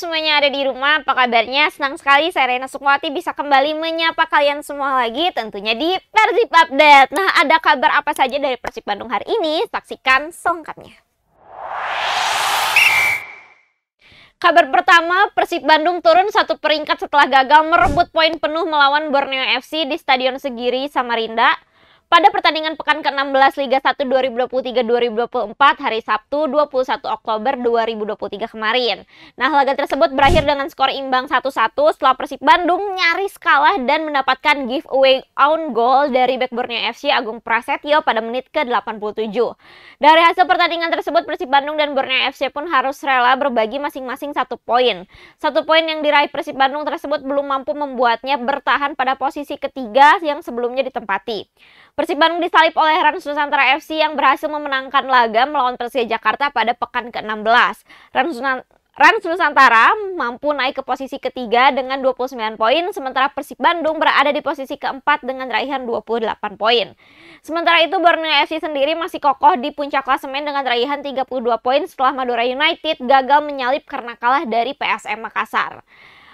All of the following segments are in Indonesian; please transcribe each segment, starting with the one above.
semuanya ada di rumah, apa kabarnya? Senang sekali saya Rena Sukmawati bisa kembali menyapa kalian semua lagi tentunya di Persib Update. Nah, ada kabar apa saja dari Persib Bandung hari ini? Saksikan selengkapnya. Kabar pertama, Persib Bandung turun satu peringkat setelah gagal merebut poin penuh melawan Borneo FC di Stadion Segiri, Samarinda. Pada pertandingan pekan ke-16 Liga 1 2023-2024 hari Sabtu 21 Oktober 2023 kemarin. Nah, laga tersebut berakhir dengan skor imbang 1-1 setelah Persib Bandung nyaris kalah dan mendapatkan giveaway on goal dari back Borneo FC Agung Prasetyo pada menit ke-87. Dari hasil pertandingan tersebut Persib Bandung dan Borneo FC pun harus rela berbagi masing-masing satu poin. Satu poin yang diraih Persib Bandung tersebut belum mampu membuatnya bertahan pada posisi ketiga yang sebelumnya ditempati. Persib Bandung disalip oleh Rans Nusantara FC yang berhasil memenangkan laga melawan Persija Jakarta pada pekan ke-16. Rans Rans Nusantara mampu naik ke posisi ketiga dengan 29 poin, sementara Persib Bandung berada di posisi keempat dengan raihan 28 poin. Sementara itu Borneo FC sendiri masih kokoh di puncak klasemen dengan raihan 32 poin setelah Madura United gagal menyalip karena kalah dari PSM Makassar.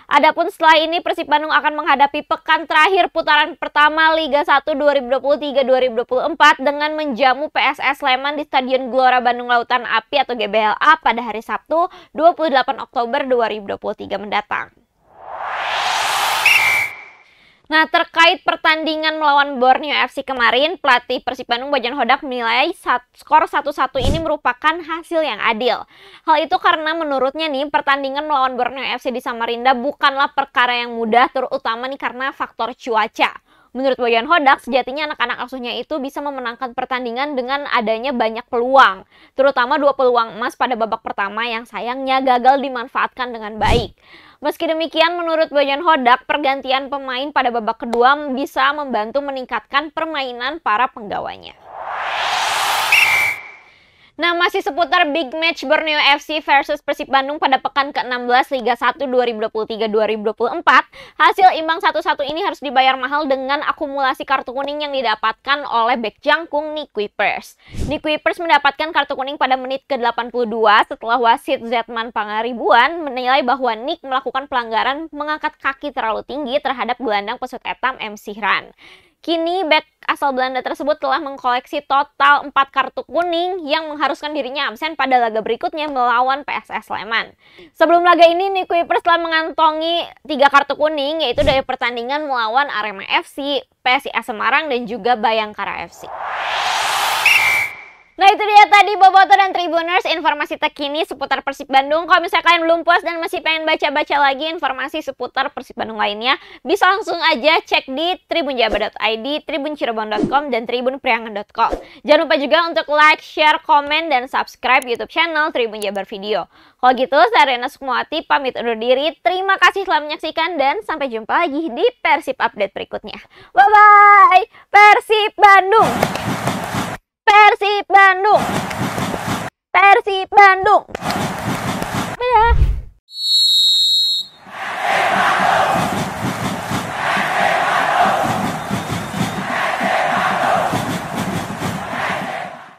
Adapun setelah ini Persib Bandung akan menghadapi pekan terakhir putaran pertama Liga 1 2023-2024 dengan menjamu PSS Sleman di Stadion Gelora Bandung Lautan Api atau GBLA pada hari Sabtu 28 Oktober 2023 mendatang. Nah, terkait pertandingan melawan Borneo FC kemarin, pelatih Persib Bandung Bajan Hodak menilai skor 1-1 ini merupakan hasil yang adil. Hal itu karena menurutnya nih, pertandingan melawan Borneo FC di Samarinda bukanlah perkara yang mudah, terutama nih karena faktor cuaca. Menurut Boyan Hodak, sejatinya anak-anak asuhnya itu bisa memenangkan pertandingan dengan adanya banyak peluang, terutama dua peluang emas pada babak pertama yang sayangnya gagal dimanfaatkan dengan baik. Meski demikian, menurut Boyan Hodak, pergantian pemain pada babak kedua bisa membantu meningkatkan permainan para penggawanya. Nah, masih seputar big match Borneo FC versus Persib Bandung pada pekan ke-16 Liga 1 2023-2024, hasil imbang 1-1 ini harus dibayar mahal dengan akumulasi kartu kuning yang didapatkan oleh bek jangkung Nick Kuipers. Nick Kuipers mendapatkan kartu kuning pada menit ke-82 setelah wasit Zetman Pangaribuan menilai bahwa Nick melakukan pelanggaran mengangkat kaki terlalu tinggi terhadap gelandang pesut etam MC Ran. Kini back asal Belanda tersebut telah mengkoleksi total 4 kartu kuning yang mengharuskan dirinya absen pada laga berikutnya melawan PSS Sleman. Sebelum laga ini, Nick Kuipers telah mengantongi 3 kartu kuning yaitu dari pertandingan melawan Arema FC, PSIS Semarang, dan juga Bayangkara FC. Nah itu dia tadi Boboto dan Tribuners informasi terkini seputar Persib Bandung. Kalau misalnya kalian belum puas dan masih pengen baca-baca lagi informasi seputar Persib Bandung lainnya, bisa langsung aja cek di tribunjabar.id, tribuncirebon.com, dan tribunpriangan.com. Jangan lupa juga untuk like, share, komen, dan subscribe YouTube channel Tribun Jabar Video. Kalau gitu, saya Rena Sukmawati pamit undur diri. Terima kasih telah menyaksikan dan sampai jumpa lagi di Persib Update berikutnya. Bye-bye! Persib Bandung! Persib Bandung Persib Bandung